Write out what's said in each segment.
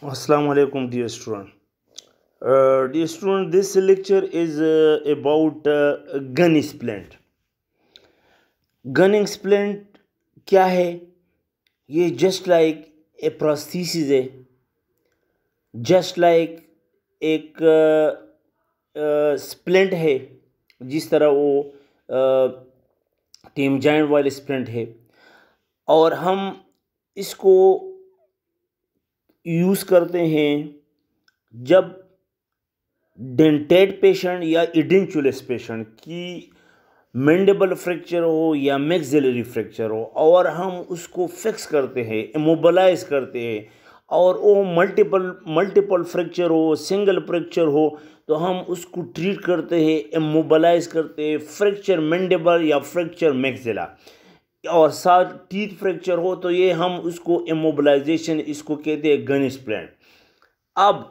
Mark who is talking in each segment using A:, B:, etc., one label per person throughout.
A: Assalamualaikum dear student. Uh, dear student, this lecture is uh, about uh, gun explant. Gun explant क्या है ये just like a prosthesis है just like एक स्प्लेंट है जिस तरह वो टीम जॉइंट वाले स्प्लेंट है और हम इसको यूज़ करते हैं जब डेंटेड पेशेंट या इडेंचुलस पेशेंट की मैंडेबल फ्रैक्चर हो या मैक्सिलरी फ्रैक्चर हो और हम उसको फिक्स करते हैं इमोबलाइज करते हैं और वो मल्टीपल मल्टीपल फ्रैक्चर हो सिंगल फ्रैक्चर हो तो हम उसको ट्रीट करते हैं इमोबलाइज करते हैं फ्रैक्चर मैंडेबल या फ्रैक्चर मैक्सिला और साथ टीथ फ्रैक्चर हो तो ये हम उसको इमोबलाइजेशन इसको कहते हैं गन प्लान अब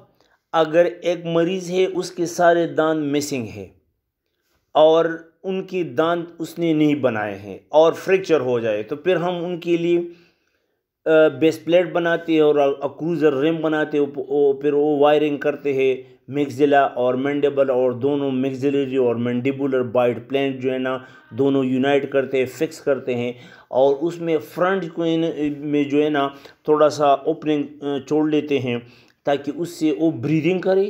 A: अगर एक मरीज़ है उसके सारे दांत मिसिंग है और उनकी दांत उसने नहीं बनाए हैं और फ्रैक्चर हो जाए तो फिर हम उनके लिए बेस प्लेट बनाते हैं और अक्रूजर रिम बनाते हैं फिर वो वायरिंग करते हैं मिक्सिला और मैंडेबल और दोनों मिक्सिलरी और मैंडिबुलर बाइट प्लेट जो है ना दोनों यूनाइट करते हैं फिक्स करते हैं और उसमें फ्रंट को में जो है ना थोड़ा सा ओपनिंग छोड़ लेते हैं ताकि उससे वो ब्रीदिंग करे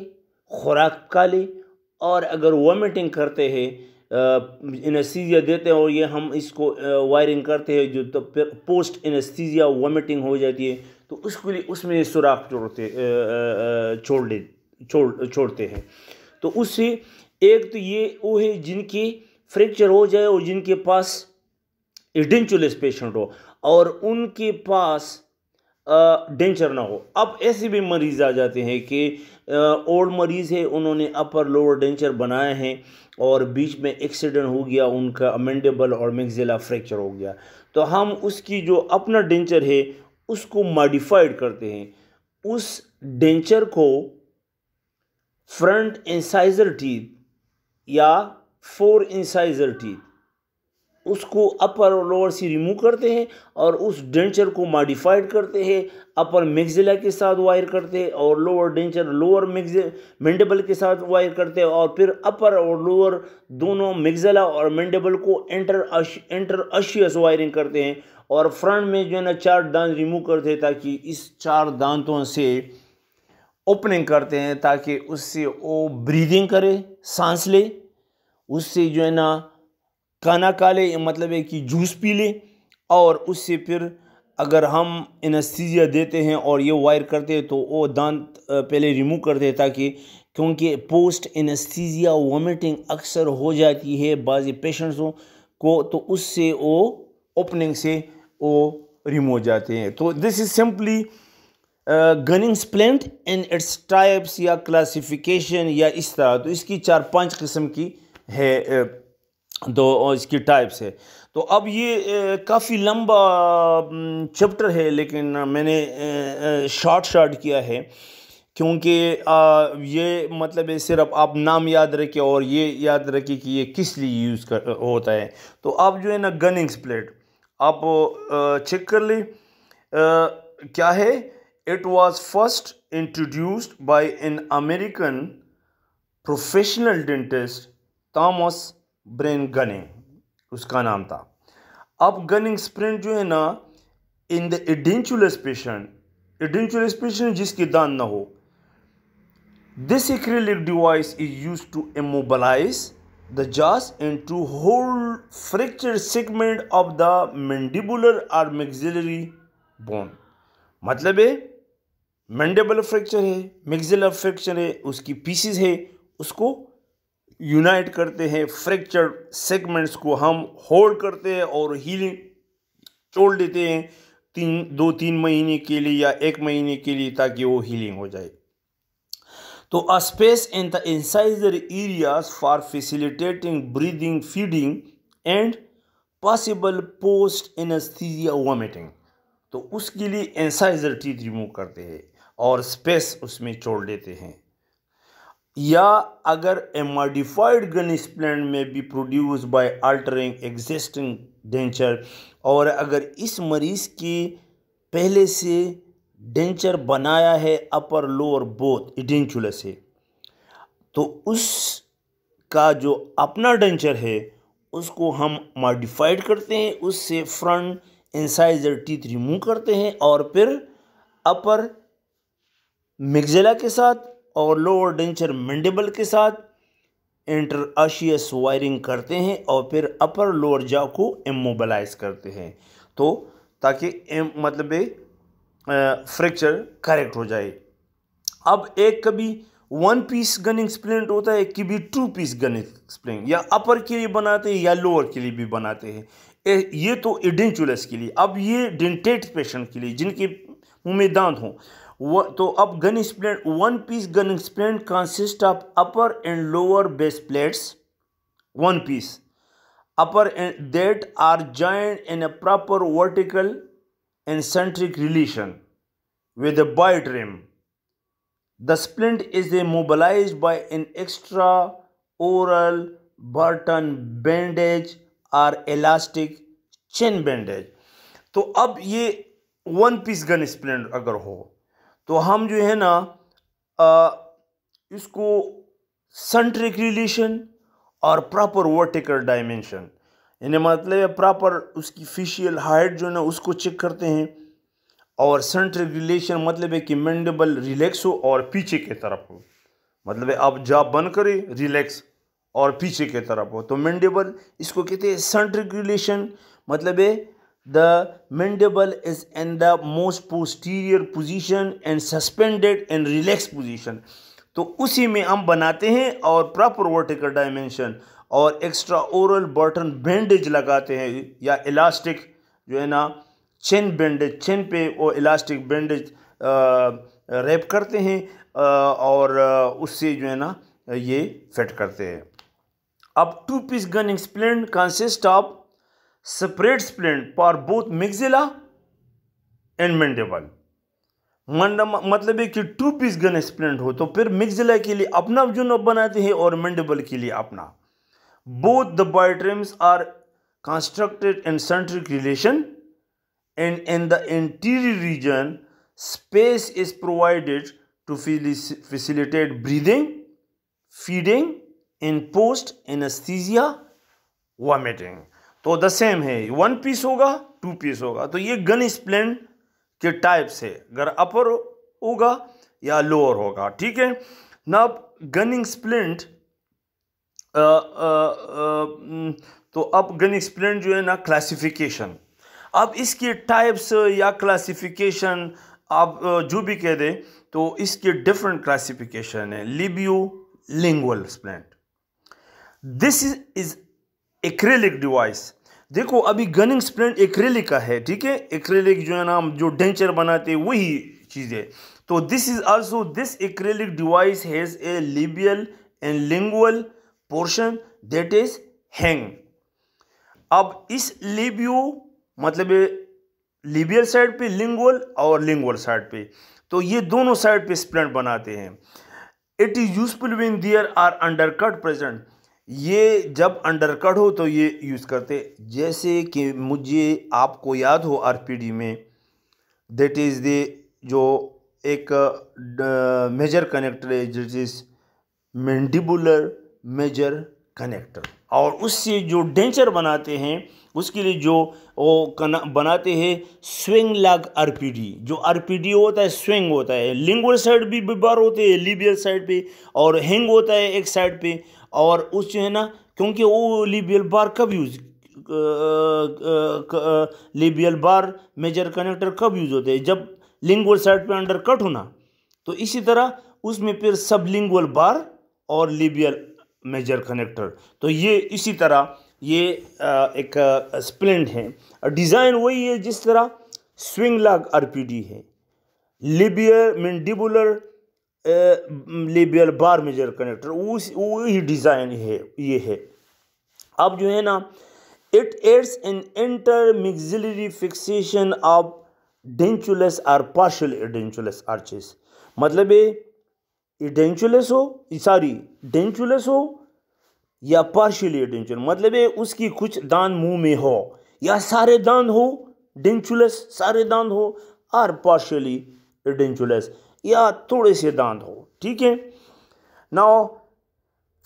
A: खुराक का ले और अगर वॉमिटिंग करते हैं इनस्थीजिया देते हैं और ये हम इसको वायरिंग करते हैं जो तो पोस्ट इनस्थीजिया वॉमिटिंग हो जाती है तो उसके लिए उसमें सुराख छोड़ते छोड़ ले छोड़ छोड़ते हैं तो उससे एक तो ये वो है जिनकी फ्रैक्चर हो जाए और जिनके पास एडेंचुलस पेशेंट हो और उनके पास डेंचर ना हो अब ऐसे भी मरीज़ आ जाते हैं कि ओल्ड मरीज़ है उन्होंने अपर लोअर डेंचर बनाए हैं और बीच में एक्सीडेंट हो गया उनका अमेंडेबल और मैगजिला फ्रैक्चर हो गया तो हम उसकी जो अपना डेंचर है उसको मॉडिफाइड करते हैं उस डेंचर को फ्रंट इंसाइजर टीथ या फोर इंसाइजर टीथ उसको अपर और लोअर से रिमूव करते हैं और उस डेंचर को मॉडिफाइड करते हैं अपर मैगजिला के साथ वायर करते हैं और लोअर डेंचर लोअर मेंडेबल के साथ वायर करते हैं और फिर अपर और लोअर दोनों मैगजिला और मेंडेबल को एंटर अश, एंटर अशियस वायरिंग करते हैं और फ्रंट में जो है ना चार दांत रिमूव करते हैं ताकि इस चार दांतों से ओपनिंग करते हैं ताकि उससे वो ब्रीदिंग करे सांस ले उससे जो है ना खाना खा ले मतलब है कि जूस पी ले और उससे फिर अगर हम इनस्थीजिया देते हैं और ये वायर करते हैं तो वो दांत पहले रिमूव करते दे ताकि क्योंकि पोस्ट इनस्थीजिया वॉमिटिंग अक्सर हो जाती है बाज़ पेशेंट्सों को तो उससे वो ओपनिंग से वो रिमूव हो जाते हैं तो this is simply Gunning splint and its types या क्लासिफिकेशन या इस तरह तो इसकी चार पांच किस्म की है uh, दो इसकी टाइप्स है तो अब ये काफ़ी लंबा चैप्टर है लेकिन मैंने शॉर्ट शॉर्ट किया है क्योंकि ये मतलब है सिर्फ आप नाम याद रखें और ये याद रखें कि ये किस लिए यूज़ कर होता है तो आप जो है ना गनिंग स्प्लेट आप चेक कर लें क्या है it was first introduced by an American professional dentist Thomas Brian Gunning उसका नाम था अब गनिंग स्प्रिंट जो है ना in the edentulous patient edentulous patient जिसके दान ना हो this acrylic device is use to immobilise the jaws and to hold fracture segment of the mandibular or maxillary bone मतलब है मैंडेबल फ्रैक्चर है मैक्सिलर फ्रैक्चर है उसकी पीसीज है उसको यूनाइट करते हैं फ्रैक्चर्ड सेगमेंट्स को हम होल्ड करते हैं और हीलिंग छोड़ देते हैं तीन दो तीन महीने के लिए या एक महीने के लिए ताकि वो हीलिंग हो जाए तो a space in the incisor areas for facilitating breathing feeding and possible post anaesthesia vomiting तो उसके लिए इंसाइजर टीथ रिमूव करते हैं और स्पेस उसमें छोड़ देते हैं या अगर ए मॉडिफाइड गन स्प्लेंड में भी produce by altering existing denture और अगर इस मरीज़ की पहले से डेंचर बनाया है अपर लोअर बोथ इडेंचुला से तो उस का जो अपना डेंचर है उसको हम मॉडिफाइड करते हैं उससे फ्रंट इंसाइजर टीथ रिमूव करते हैं और फिर अपर मिगजिला के साथ और लोअर डेंचर मंडेबल के साथ इंटर आशियस वायरिंग करते हैं और फिर अपर लोअर जॉ को इमोबलाइज करते हैं तो ताकि मतलब फ्रैक्चर करेक्ट हो जाए अब एक कभी वन पीस गनिंग स्प्लेंट होता है कि भी टू पीस गनिंग स्प्लेंट या अपर के लिए बनाते हैं या लोअर के लिए भी बनाते हैं ये तो एडेंचुलस के लिए अब ये डेंटेट पेशेंट के लिए जिनके मुँह में दांत हों तो अब gun splint one piece gun splint consist of upper and lower base plates one piece upper and that are joint in a proper vertical and centric relation with a bite rim the splint is immobilise by an extra oral Barton bandage or elastic chin bandage तो अब ये one piece gun स्प्लेंट अगर हो तो हम जो है ना आ, इसको सेंट्रिक रिलेशन और प्रॉपर वर्टिकल डायमेंशन यानी मतलब प्रॉपर उसकी फिशियल हाइट जो है ना उसको चेक करते हैं और सेंट्रिक रिलेशन मतलब है कि मैंडेबल रिलैक्स हो और पीछे की तरफ हो मतलब अब आप जॉब बन करें रिलैक्स और पीछे की तरफ हो तो मैंडेबल इसको कहते हैं सेंट्रिक रिलेशन मतलब है the mandible is in the most posterior position and suspended in relaxed position तो उसी में हम बनाते हैं और प्रॉपर वर्टिकल डायमेंशन और एक्स्ट्रा ओरल बर्टन बैंडेज लगाते हैं या इलास्टिक जो है ना चेन बैंडेज चेन पे वो इलास्टिक बैंडेज रैप करते हैं और उससे जो है ना ये फिट करते हैं अब two piece gun splint consist of separates plane for both maxilla and mandible मतलब है कि टू पीस गन स्प्लेंट हो तो फिर मिक्सिला के लिए अपना जो नब बनाते हैं और मेंडेबल के लिए अपना both the bite rims are constructed in centric relation and in the anterior region space is provided to facilitate breathing feeding in post anaesthesia vomiting तो द सेम है वन पीस होगा टू पीस होगा तो ये गन स्प्लेन के type से अगर अपर होगा या लोअर होगा ठीक है ना गन स्प्लेंट तो अब गन स्प्लेंट जो है ना क्लासिफिकेशन अब इसके टाइप्स या क्लासिफिकेशन आप जो भी कह दें तो इसके डिफरेंट क्लासिफिकेशन है labio lingual splint this is acrylic device देखो अभी गनिंग स्प्लेंट एक्रेलिक का है ठीक है एक्रेलिक जो है ना हम जो डेंचर बनाते हैं वही चीज़ है तो this is also this acrylic device has a labial and lingual portion that is hang अब इस लिबियो मतलब लिबियल साइड पे लिंगुअल और लिंगुअल साइड पे तो ये दोनों साइड पे स्प्लेंट बनाते हैं it is useful when there are under cut present ये जब अंडरकट हो तो ये यूज़ करते जैसे कि मुझे आपको याद हो आरपीडी में देट इज़ दे जो एक मेजर कनेक्टर है it is mandibular major connector और उससे जो डेंचर बनाते हैं उसके लिए जो वो बनाते हैं स्विंग लाग आरपीडी जो आरपीडी होता है स्विंग होता है लिंगुअल साइड भी बीमार होते हैं लिबियल साइड पे और हैंग होता है एक साइड पे और उस जो है ना क्योंकि वो लिबियल बार कब use labial bar major connector कब यूज़ होते हैं जब लिंगुअल साइड पे अंडर कट होना तो इसी तरह उसमें फिर सब लिंगुअल बार और लिबियल मेजर कनेक्टर तो ये इसी तरह ये एक स्प्लेंड है डिज़ाइन वही है जिस तरह स्विंग लॉक आरपीडी है labial mandibular labial bar major connector वही डिज़ाइन है ये है अब जो है ना it aids in inter maxillary fixation of dentulous or partial dentulous arches मतलब ये एडेंचुलस हो सॉरी डेंचुलस हो या पार्शियली एडेंचुलस मतलब है उसकी कुछ दान मुंह में हो या सारे दान हो डेंचुलस सारे दान हो और पार्शियली एडेंचुलस या थोड़े से दांत हो ठीक है now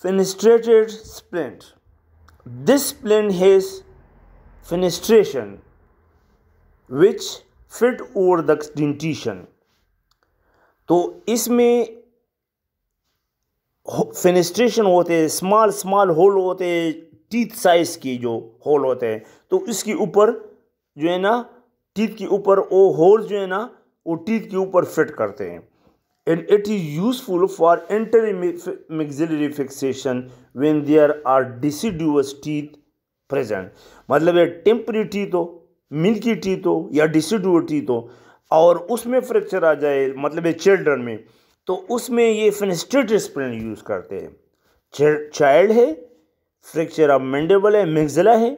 A: fenestrated splint this splint has fenestration which fit over the dentition तो इसमें फेनिस्ट्रेशन होते हैं स्मॉल स्मॉल होल होते टीथ साइज की जो होल होते हैं तो इसके ऊपर जो है ना टीथ के ऊपर वो होल जो है ना वो टीथ के ऊपर फिट करते हैं it is useful for inter maxillary fixation when there are deciduous teeth present मतलब ये टेम्परी टीथ हो मिल्की टीथ हो या डिसिडुअल टीथ हो और उसमें फ्रैक्चर आ जाए मतलब ये चिल्ड्रन में तो उसमें ये फिनिस्ट्रेट स्प्लेन यूज़ करते हैं चाइल्ड है फ्रैक्चर ऑफ मेंडेबल है मिक्सला है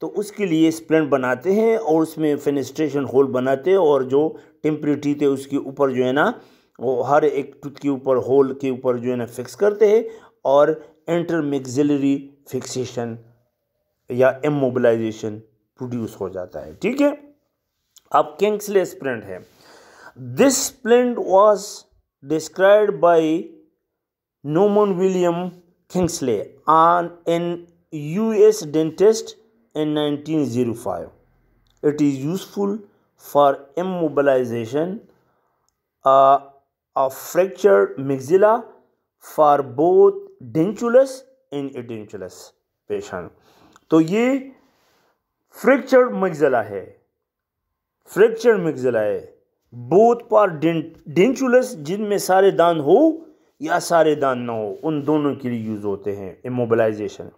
A: तो उसके लिए स्प्लेंट बनाते हैं और उसमें फेनिस्ट्रेशन होल बनाते हैं और जो टेम्परेटी थे उसके ऊपर जो है ना वो हर एक टूथ के ऊपर होल के ऊपर जो है ना फिक्स करते हैं और इंटरमिक्सिलरी फिक्सेशन या इमोबलाइजेशन प्रोड्यूस हो जाता है ठीक है अब किंग्सले स्प्लेंट है this splint was described by Norman William Kingsley, an, an US dentist in 1905. It is useful for immobilization uh, of fractured maxilla for both dentulous and edentulous patient. तो ये fractured मिक्जला है fractured मिक्जला है बोध पर डेंचुलस जिनमें सारे दान हो या सारे दान ना हो उन दोनों के लिए यूज़ होते हैं इमोबलाइजेशन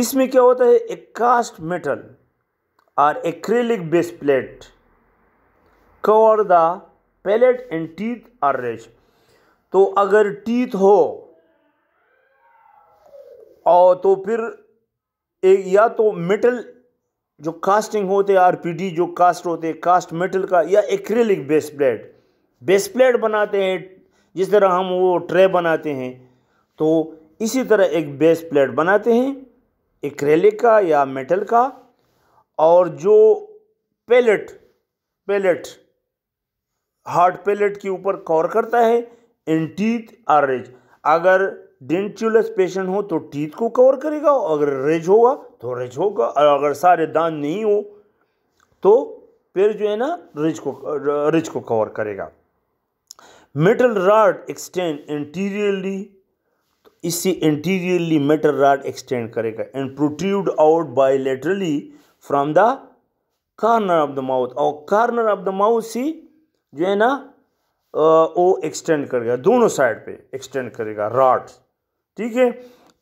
A: इसमें क्या होता है ए कास्ट मेटल और acrylic base plate cover the palate and teeth are reach तो अगर टीथ हो और तो फिर एक या तो मेटल जो कास्टिंग होते आरपीडी जो कास्ट होते कास्ट मेटल का या acrylic base plate base plate बनाते हैं जिस तरह हम वो ट्रे बनाते हैं तो इसी तरह एक बेस प्लेट बनाते हैं एक्रेलिक का या मेटल का और जो पेलेट पेलेट हार्ड पेलेट के ऊपर कवर करता है इन टीथ आर अगर डेंट्यूलस पेशेंट हो तो टीथ को कवर करेगा अगर रेज होगा तो रेज होगा और अगर सारे दान नहीं हो तो फिर जो है ना रिज को रिज को कवर करेगा मेटल रॉड एक्सटेंड इंटीरियरली तो इससे इंटीरियरली मेटल रॉड एक्सटेंड करेगा and protrude out bilaterally from the corner of the mouth और कार्नर ऑफ द माउथ से जो है ना वो एक्सटेंड करेगा दोनों साइड पे एक्सटेंड करेगा रॉड्स ठीक है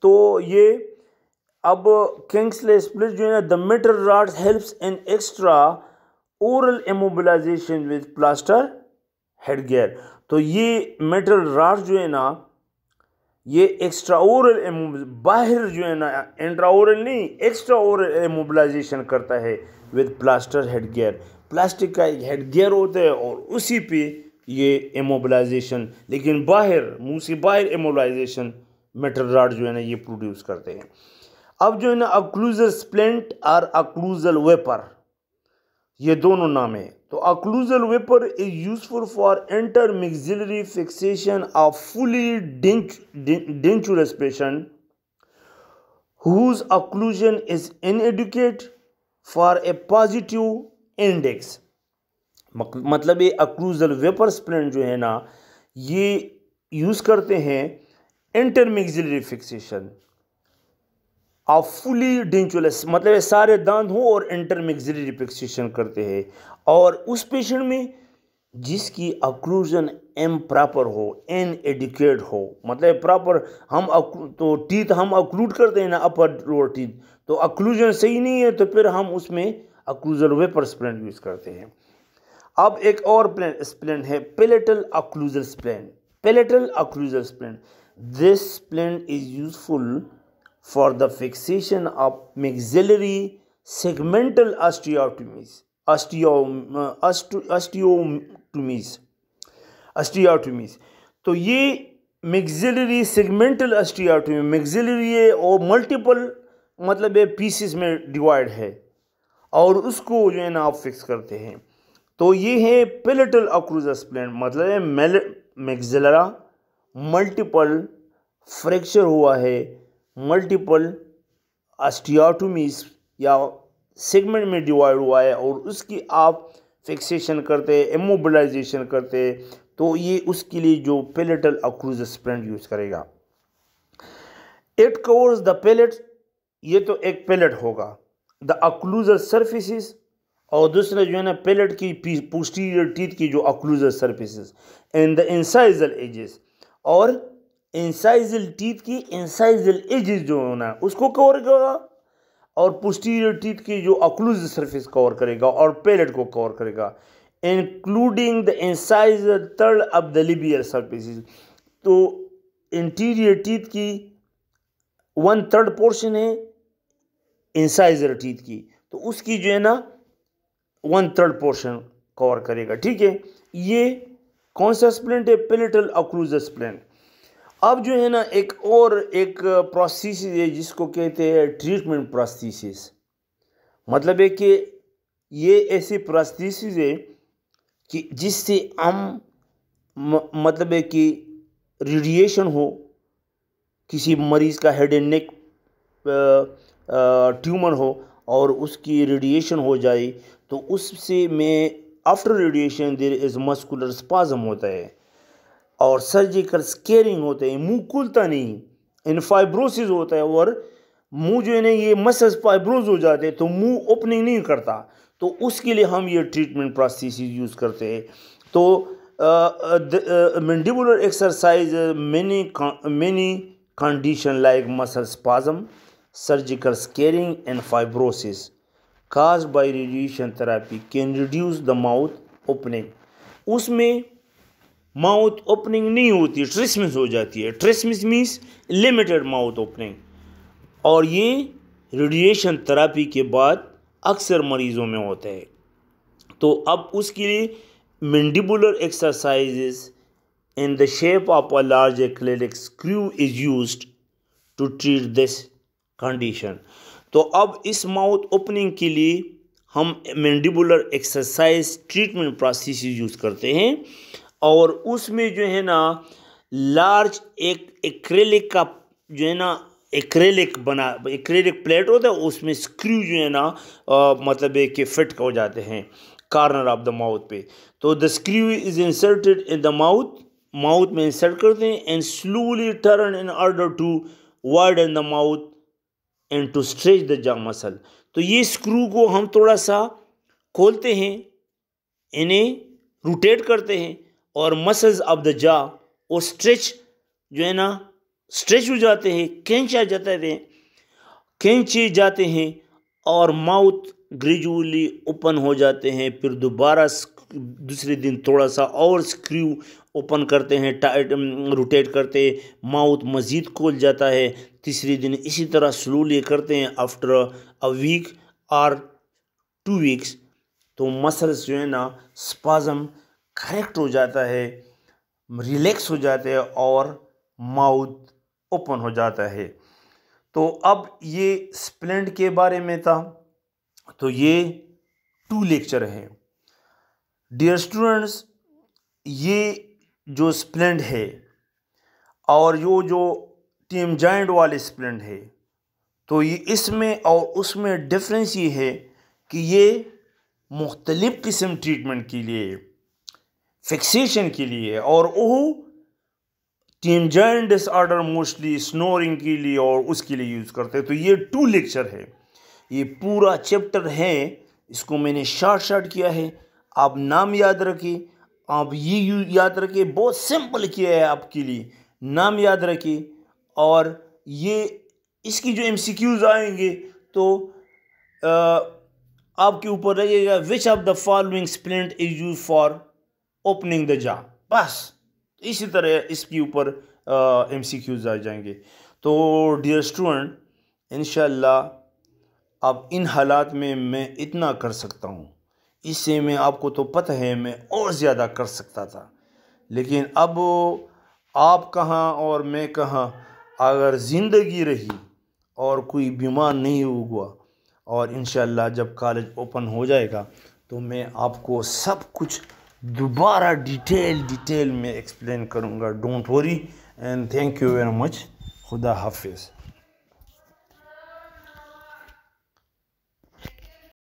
A: तो ये अब किंग्सले स्प्लिट जो है ना the metal rod helps in extra oral immobilisation with plaster head तो ये मेटल रॉड जो है ना ये एक्स्ट्रा ओरल बाहर जो है ना इंट्रा ओरल नहीं एक्स्ट्रा ओरल एमोबलाइजेशन करता है विद प्लास्टर हेड प्लास्टिक का एक हेड होता है और उसी पे ये एमोबलाइजेशन लेकिन बाहर मुंह से बाहर एमोबलाइजेशन मेटल रॉड जो है ना ये प्रोड्यूस करते हैं अब जो है ना अक्लूजल स्प्लेंट और अक्लूजल वेपर ये दोनों नाम है तो occlusal wafer is useful for inter maxillary fixation of fully dentulous patient whose occlusion is inadequate for a positive index मतलब ये अक्लूजल वेपर स्प्लेंट जो है ना ये यूज़ करते हैं इंटरमिक्सिलरी फिक्सेशन आप फुली डेंचुलस मतलब ये सारे दांत हों और इंटरमिक्सिलरी फिक्सेशन करते हैं और उस पेशेंट में जिसकी अक्लूजन एम प्रॉपर हो एन एडिकेट हो मतलब प्रॉपर हम तो टीथ हम अक्लूड करते हैं ना अपर लोअर टीथ तो अक्लूजन सही नहीं है तो फिर हम उसमें अक्लूजल वेपर स्प्लेंट यूज़ करते हैं अब एक और प्लेन स्प्लेंट है palatal occlusal splint palatal occlusal splint This plant is useful for the fixation of maxillary segmental osteotomies. Osteom, osteotomies. Osteotomies. तो ये मिक्सिलरी सेगमेंटल अस्टियाटोमी मिक्सिलरी है और मल्टीपल मतलब ये पीसेस में डिवाइड है और उसको जो है ना आप फिक्स करते हैं तो ये है पेलेटल अक्रूजस प्लांट मतलब है मेल मैक्सिलरा मल्टीपल फ्रैक्चर हुआ है मल्टीपल अस्टियाटोमीज या सेगमेंट में डिवाइड हुआ है और उसकी आप फिक्सेशन करते इमोबलाइजेशन करते तो ये उसके लिए जो पेलेटल अक्रूज स्प्रेंट यूज़ करेगा इट कवर्स द पेलेट ये तो एक पेलेट होगा द अक्लूजर सर्फिस और दूसरा जो है ना पेलेट की पोस्टीरियर टीथ की जो occlusal surface and the incisal edges और इंसाइजल टीथ की इंसाइजल एजिस जो होना उसको कवर करेगा और पुस्टीरियर टीथ की जो अक्लूज सरफेस कवर करेगा और पेलेट को कवर करेगा including the incisal third of the labial surfaces तो इंटीरियर टीथ की वन थर्ड पोर्शन है इंसाइजर टीथ की तो उसकी जो है ना वन थर्ड पोर्शन कवर करेगा ठीक है ये कौन सा स्प्लेंट है पेलेटल अक्रूज स्प्लेंट अब जो है ना एक और एक प्रोसीस uh, है जिसको कहते हैं ट्रीटमेंट प्रोस्थीसिस मतलब है कि ये ऐसी प्रोस्थीसिस है कि जिससे हम मतलब है कि रेडिएशन हो किसी मरीज़ का हेड एंड नेक ट्यूमर हो और उसकी रेडिएशन हो जाए तो उससे में after radiation there is muscular spasm होता है और सर्जिकल स्केरिंग होता है मुंह खुलता नहीं इन फाइब्रोसिस होता है और मुंह जो है ना ये मसल्स फाइब्रोज हो जाते हैं तो मुंह ओपनिंग नहीं करता तो उसके लिए हम ये ट्रीटमेंट प्रोसेस यूज़ करते हैं तो mandibular exercise many many condition like muscle spasm surgical scarring and fibrosis cause by radiation therapy can reduce the mouth opening उसमें माउथ ओपनिंग नहीं होती ट्रिसमिस हो जाती है trismus means limited mouth opening और ये रेडिएशन थेरापी के बाद अक्सर मरीजों में होता है तो अब उसके लिए mandibular exercises in the shape of a large acrylic screw is use to treat this condition तो अब इस माउथ ओपनिंग के लिए हम mandibular exercise treatment process use करते हैं और उसमें जो है ना लार्ज एक एक्रेलिक का जो है ना एक्रेलिक बना एक्रेलिक प्लेट होता है उसमें स्क्रू जो है ना मतलब के फिट हो जाते हैं कार्नर ऑफ द माउथ पे तो the screw is inserted in the mouth mouth में इंसर्ट करते हैं and slowly turn in order to word in the mouth and to stretch the jaw muscle तो ये स्क्रू को हम थोड़ा सा खोलते हैं इन्हें रोटेट करते हैं और मसल्स ऑफ द जा वो स्ट्रेच जो है ना स्ट्रेच हो जाते हैं आ जाते थे कैंचे जाते हैं और माउथ ग्रेजुअली ओपन हो जाते हैं फिर दोबारा दूसरे दिन थोड़ा सा और स्क्रू ओपन करते हैं टाइट रोटेट um, करते माउथ मज़ीद खोल जाता है तीसरे दिन इसी तरह स्लोली करते हैं आफ्टर अ वीक और टू वीक्स तो मसल्स जो है ना स्पाजम करेक्ट हो जाता है रिलैक्स हो जाते हैं और माउथ ओपन हो जाता है तो अब ये स्प्लेंड के बारे में था तो ये टू लेक्चर हैं डियर स्टूडेंट्स ये जो स्प्लेंड है और यो जो टीम जॉइंट वाले स्प्लेंड है तो ये इसमें और उसमें डिफरेंस ये है कि ये मुख्तलिफ़ किस्म ट्रीटमेंट के लिए फिक्सेशन के लिए और वह TM joint disorder mostly snoring के लिए और उसके लिए यूज़ करते हैं तो ये टू लेक्चर है ये पूरा चैप्टर है इसको मैंने शॉर्ट शॉर्ट किया है आप नाम याद रखिए आप ये याद रखिए बहुत सिंपल किया है आपके लिए नाम याद रखिए और ये इसकी जो एमसीक्यूज आएंगे तो आपके ऊपर रहिएगा which of the following splint is use for opening the jaw बस इसी तरह इसके ऊपर एम सी क्यूज आ जाएंगे तो डियर स्टूडेंट इन अब इन हालात में मैं इतना कर सकता हूँ इससे मैं आपको तो पता है मैं और ज़्यादा कर सकता था लेकिन अब आप कहाँ और मैं कहाँ अगर ज़िंदगी रही और कोई बीमार नहीं हुआ और इन जब कॉलेज ओपन हो जाएगा तो मैं आपको सब कुछ दोबारा डिटेल डिटेल में एक्सप्लेन करूँगा don't worry and thank you very much खुदा हाफिज़